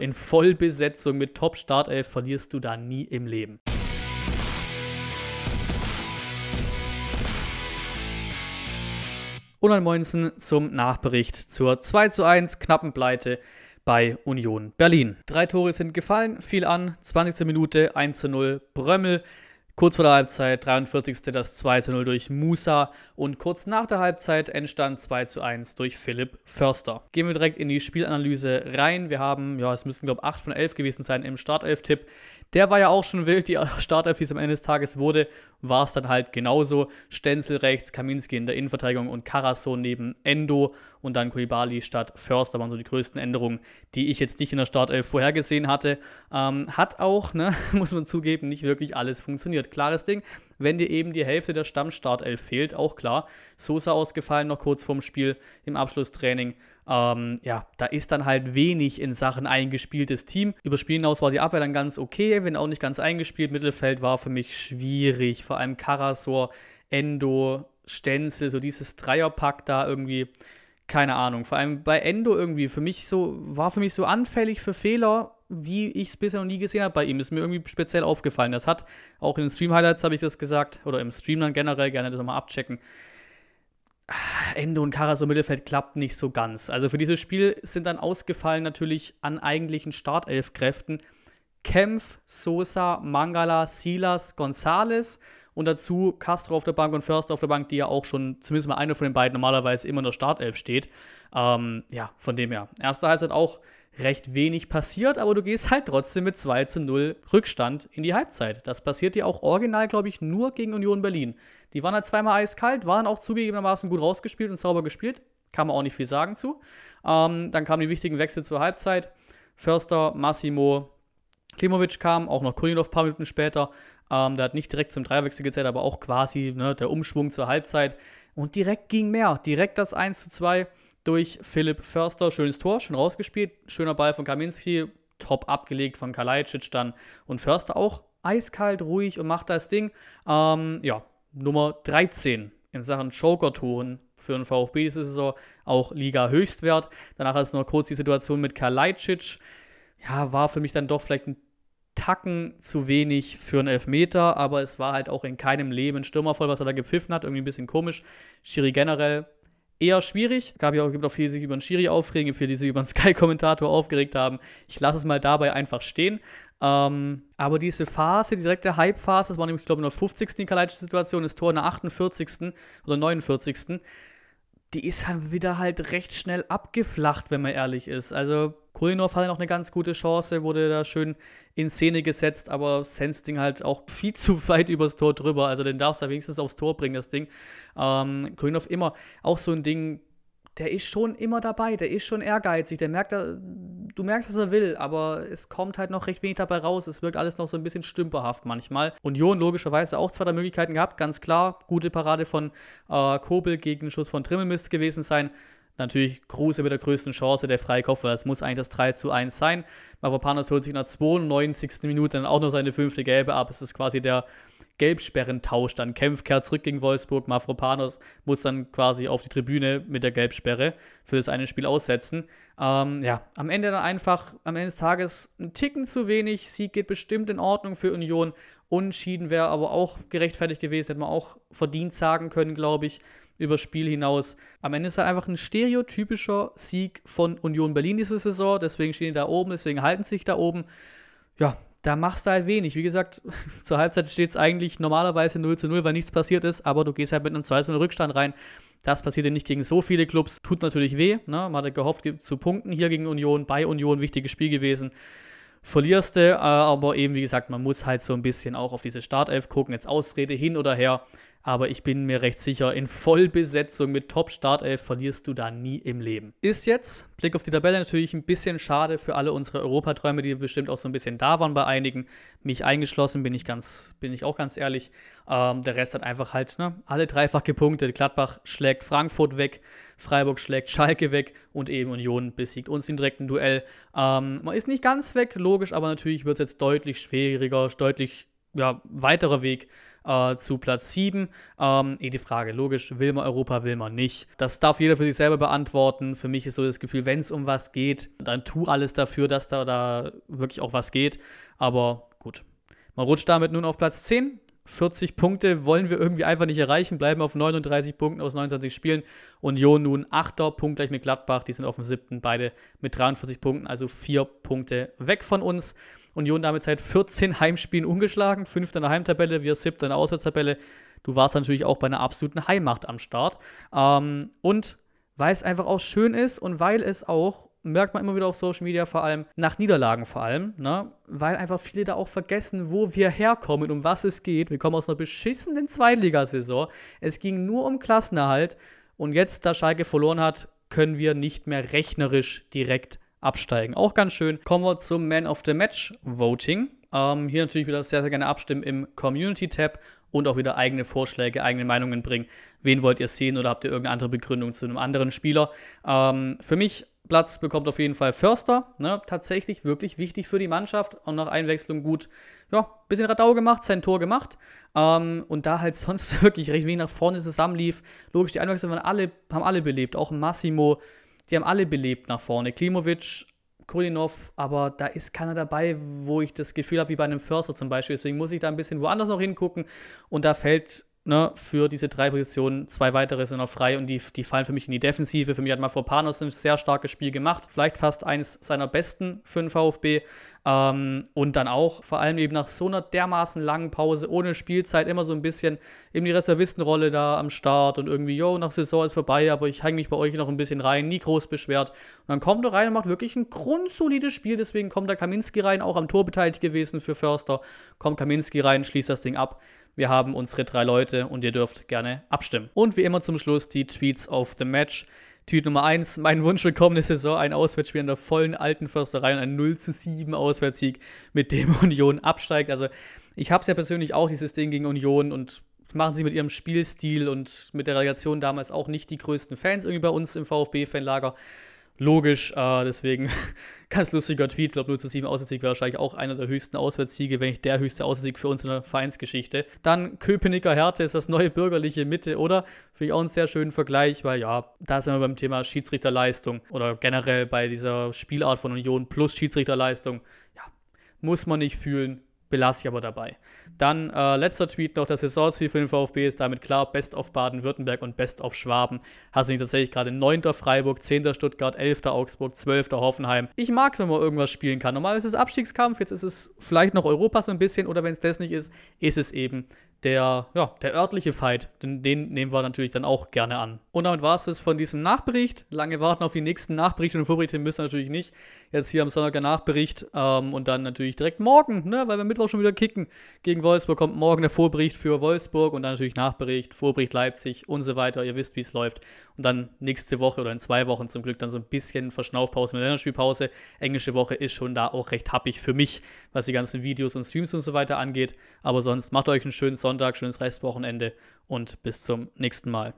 In Vollbesetzung mit Top-Startelf verlierst du da nie im Leben. Und dann Moinsen zum Nachbericht zur 2 zu 1 knappen Pleite bei Union Berlin. Drei Tore sind gefallen, fiel an, 20. Minute 1 zu 0 Brömmel, Kurz vor der Halbzeit 43. das 2 zu 0 durch Musa und kurz nach der Halbzeit entstand 2 zu 1 durch Philipp Förster. Gehen wir direkt in die Spielanalyse rein. Wir haben, ja, es müssen glaube ich 8 von 11 gewesen sein im Startelf-Tipp. Der war ja auch schon wild, die Startelf, die es am Ende des Tages wurde, war es dann halt genauso. Stenzel rechts, Kaminski in der Innenverteidigung und Karasso neben Endo und dann Kulibali statt Förster waren so die größten Änderungen, die ich jetzt nicht in der Startelf vorhergesehen hatte. Ähm, hat auch, ne, muss man zugeben, nicht wirklich alles funktioniert. Klares Ding, wenn dir eben die Hälfte der Stammstartelf fehlt, auch klar. Sosa ausgefallen noch kurz vorm Spiel im Abschlusstraining. Ähm, ja, da ist dann halt wenig in Sachen eingespieltes Team. Über Spiel hinaus war die Abwehr dann ganz okay, wenn auch nicht ganz eingespielt. Mittelfeld war für mich schwierig. Vor allem Karasor, Endo, Stenzel, so dieses Dreierpack da irgendwie. Keine Ahnung. Vor allem bei Endo irgendwie für mich so, war für mich so anfällig für Fehler, wie ich es bisher noch nie gesehen habe bei ihm. Ist mir irgendwie speziell aufgefallen. Das hat auch in den Stream-Highlights habe ich das gesagt. Oder im Stream dann generell gerne das nochmal abchecken Endo und Karas im Mittelfeld klappt nicht so ganz. Also für dieses Spiel sind dann ausgefallen natürlich an eigentlichen Startelfkräften Kempf, Sosa, Mangala, Silas, Gonzales und dazu Castro auf der Bank und Förster auf der Bank, die ja auch schon zumindest mal einer von den beiden normalerweise immer in der Startelf steht. Ähm, ja, von dem her. Erste Halbzeit auch recht wenig passiert, aber du gehst halt trotzdem mit 2 zu 0 Rückstand in die Halbzeit. Das passiert dir auch original, glaube ich, nur gegen Union Berlin. Die waren halt zweimal eiskalt, waren auch zugegebenermaßen gut rausgespielt und sauber gespielt. Kann man auch nicht viel sagen zu. Ähm, dann kamen die wichtigen Wechsel zur Halbzeit. Förster, Massimo, Klimovic kam, auch noch Kulinov ein paar Minuten später. Ähm, der hat nicht direkt zum Dreierwechsel gezählt, aber auch quasi ne, der Umschwung zur Halbzeit. Und direkt ging mehr. Direkt das 1 zu 2 durch Philipp Förster. Schönes Tor, schön rausgespielt. Schöner Ball von Kaminski, top abgelegt von Kalajdzic dann und Förster auch eiskalt, ruhig und macht das Ding. Ähm, ja, Nummer 13 in Sachen Joker-Touren für den VfB diese Saison, auch Liga-Höchstwert. Danach hat es noch kurz die Situation mit Kalajdzic. Ja, war für mich dann doch vielleicht ein Tacken zu wenig für einen Elfmeter, aber es war halt auch in keinem Leben stürmervoll, was er da gepfiffen hat. Irgendwie ein bisschen komisch. Schiri generell eher schwierig. Gab ja auch, gibt auch viele, die sich über den Schiri aufregen, viele, die sich über den Sky-Kommentator aufgeregt haben. Ich lasse es mal dabei einfach stehen. Ähm, aber diese Phase, die direkte Hype-Phase, das war nämlich, glaube ich, in der 50. kaleidische situation das Tor in der 48. oder 49 die ist dann wieder halt recht schnell abgeflacht, wenn man ehrlich ist. Also Kulinov hatte noch eine ganz gute Chance, wurde da schön in Szene gesetzt, aber Sensting halt auch viel zu weit übers Tor drüber. Also den darfst du wenigstens aufs Tor bringen, das Ding. Ähm, Kulinov immer auch so ein Ding, der ist schon immer dabei, der ist schon ehrgeizig, der merkt, äh, du merkst, dass er will, aber es kommt halt noch recht wenig dabei raus. Es wirkt alles noch so ein bisschen stümperhaft manchmal. Union logischerweise auch zwei der Möglichkeiten gehabt, ganz klar. Gute Parade von äh, Kobel gegen Schuss von Trimmelmist gewesen sein. Natürlich Kruse mit der größten Chance, der Freikopf, weil das muss eigentlich das 3 zu 1 sein. Mavropanos holt sich in der 92. Minute dann auch noch seine fünfte Gelbe ab. Es ist quasi der Gelbsperrentausch. Dann Kempf kehrt zurück gegen Wolfsburg. Mavropanos muss dann quasi auf die Tribüne mit der Gelbsperre für das eine Spiel aussetzen. Ähm, ja, am Ende dann einfach, am Ende des Tages ein Ticken zu wenig. Sieg geht bestimmt in Ordnung für Union. Unentschieden wäre aber auch gerechtfertigt gewesen, hätte man auch verdient sagen können, glaube ich übers Spiel hinaus. Am Ende ist halt einfach ein stereotypischer Sieg von Union Berlin diese Saison. Deswegen stehen die da oben, deswegen halten sie sich da oben. Ja, da machst du halt wenig. Wie gesagt, zur Halbzeit steht es eigentlich normalerweise 0 zu 0, weil nichts passiert ist, aber du gehst halt mit einem 2 zu 0 Rückstand rein. Das passiert ja nicht gegen so viele Clubs. Tut natürlich weh. Ne? Man hatte gehofft, zu punkten hier gegen Union, bei Union, wichtiges Spiel gewesen Verlierste, äh, aber eben wie gesagt, man muss halt so ein bisschen auch auf diese Startelf gucken, jetzt Ausrede hin oder her, aber ich bin mir recht sicher, in Vollbesetzung mit Top-Startelf verlierst du da nie im Leben. Ist jetzt, Blick auf die Tabelle natürlich ein bisschen schade für alle unsere Europaträume, die bestimmt auch so ein bisschen da waren bei einigen. Mich eingeschlossen, bin ich, ganz, bin ich auch ganz ehrlich. Ähm, der Rest hat einfach halt ne, alle dreifach gepunktet. Gladbach schlägt Frankfurt weg, Freiburg schlägt Schalke weg und eben Union besiegt uns im direkten Duell. Ähm, man ist nicht ganz weg, logisch, aber natürlich wird es jetzt deutlich schwieriger, deutlich ja, weiterer Weg äh, zu Platz 7. Ähm, eh die Frage, logisch, will man Europa, will man nicht. Das darf jeder für sich selber beantworten. Für mich ist so das Gefühl, wenn es um was geht, dann tu alles dafür, dass da, da wirklich auch was geht. Aber gut. Man rutscht damit nun auf Platz 10. 40 Punkte wollen wir irgendwie einfach nicht erreichen, bleiben auf 39 Punkten aus 29 Spielen. Union nun 8er, Punkt gleich mit Gladbach, die sind auf dem 7. beide mit 43 Punkten, also 4 Punkte weg von uns. Union damit seit 14 Heimspielen ungeschlagen, fünfter in der Heimtabelle, wir siebter in der Auswärtstabelle. Du warst natürlich auch bei einer absoluten Heimmacht am Start. Ähm, und weil es einfach auch schön ist und weil es auch, merkt man immer wieder auf Social Media vor allem, nach Niederlagen vor allem, ne? weil einfach viele da auch vergessen, wo wir herkommen und um was es geht. Wir kommen aus einer beschissenen Zweitligasaison. Es ging nur um Klassenerhalt. Und jetzt, da Schalke verloren hat, können wir nicht mehr rechnerisch direkt absteigen. Auch ganz schön. Kommen wir zum Man of the Match Voting. Ähm, hier natürlich wieder sehr, sehr gerne abstimmen im Community-Tab und auch wieder eigene Vorschläge, eigene Meinungen bringen. Wen wollt ihr sehen oder habt ihr irgendeine andere Begründung zu einem anderen Spieler? Ähm, für mich Platz bekommt auf jeden Fall Förster. Ne? Tatsächlich wirklich wichtig für die Mannschaft und nach Einwechslung gut, ja, bisschen Radau gemacht, sein Tor gemacht. Ähm, und da halt sonst wirklich recht wenig nach vorne zusammenlief. Logisch, die Einwechslung waren alle, haben alle belebt, auch Massimo, die haben alle belebt nach vorne. Klimovic, Kulinov, aber da ist keiner dabei, wo ich das Gefühl habe, wie bei einem Förster zum Beispiel. Deswegen muss ich da ein bisschen woanders auch hingucken. Und da fällt ne, für diese drei Positionen zwei weitere sind noch frei und die, die fallen für mich in die Defensive. Für mich hat Mavropanos ein sehr starkes Spiel gemacht. Vielleicht fast eines seiner besten für den VfB. Ähm, und dann auch vor allem eben nach so einer dermaßen langen Pause ohne Spielzeit immer so ein bisschen eben die Reservistenrolle da am Start und irgendwie, yo, nach Saison ist vorbei, aber ich hänge mich bei euch noch ein bisschen rein, nie groß beschwert. Und dann kommt er rein und macht wirklich ein grundsolides Spiel, deswegen kommt da Kaminski rein, auch am Tor beteiligt gewesen für Förster. Kommt Kaminski rein, schließt das Ding ab. Wir haben unsere drei Leute und ihr dürft gerne abstimmen. Und wie immer zum Schluss die Tweets of the Match. Tweet Nummer 1, mein Wunsch für kommende Saison, ein Auswärtsspiel in der vollen alten Försterei und ein 0 zu 7 Auswärtssieg, mit dem Union absteigt. Also ich habe es ja persönlich auch, dieses Ding gegen Union und machen sie mit ihrem Spielstil und mit der Relegation damals auch nicht die größten Fans irgendwie bei uns im VfB-Fanlager logisch. Äh, deswegen ganz lustiger Tweet. Ich glaube, 0 zu 7 Auswärtssieg war wahrscheinlich auch einer der höchsten Auswärtssiege, wenn nicht der höchste Auswärtssieg für uns in der Vereinsgeschichte. Dann Köpenicker Härte ist das neue bürgerliche Mitte, oder? Finde ich auch einen sehr schönen Vergleich, weil ja, da sind wir beim Thema Schiedsrichterleistung oder generell bei dieser Spielart von Union plus Schiedsrichterleistung. Ja, muss man nicht fühlen, belasse ich aber dabei. Dann äh, letzter Tweet noch, das Saisonziel für den VfB ist damit klar, Best of Baden-Württemberg und Best of Schwaben. Hast du nicht tatsächlich gerade 9. Freiburg, 10. Stuttgart, 11. Augsburg, 12. Hoffenheim. Ich mag, es, wenn man irgendwas spielen kann. Normal ist es Abstiegskampf, jetzt ist es vielleicht noch Europa so ein bisschen oder wenn es das nicht ist, ist es eben der, ja, der örtliche Fight, den, den nehmen wir natürlich dann auch gerne an. Und damit war es das von diesem Nachbericht. Lange warten auf die nächsten Nachberichte und Vorberichte müssen wir natürlich nicht. Jetzt hier am Sonntag der Nachbericht ähm, und dann natürlich direkt morgen, ne, weil wir Mittwoch schon wieder kicken. Gegen Wolfsburg kommt morgen der Vorbericht für Wolfsburg und dann natürlich Nachbericht, Vorbericht Leipzig und so weiter. Ihr wisst, wie es läuft. Und dann nächste Woche oder in zwei Wochen zum Glück dann so ein bisschen Verschnaufpause mit Länderspielpause. Englische Woche ist schon da auch recht happig für mich, was die ganzen Videos und Streams und so weiter angeht. Aber sonst macht euch einen schönen Sonntag. Sonntag, schönes Restwochenende und bis zum nächsten Mal.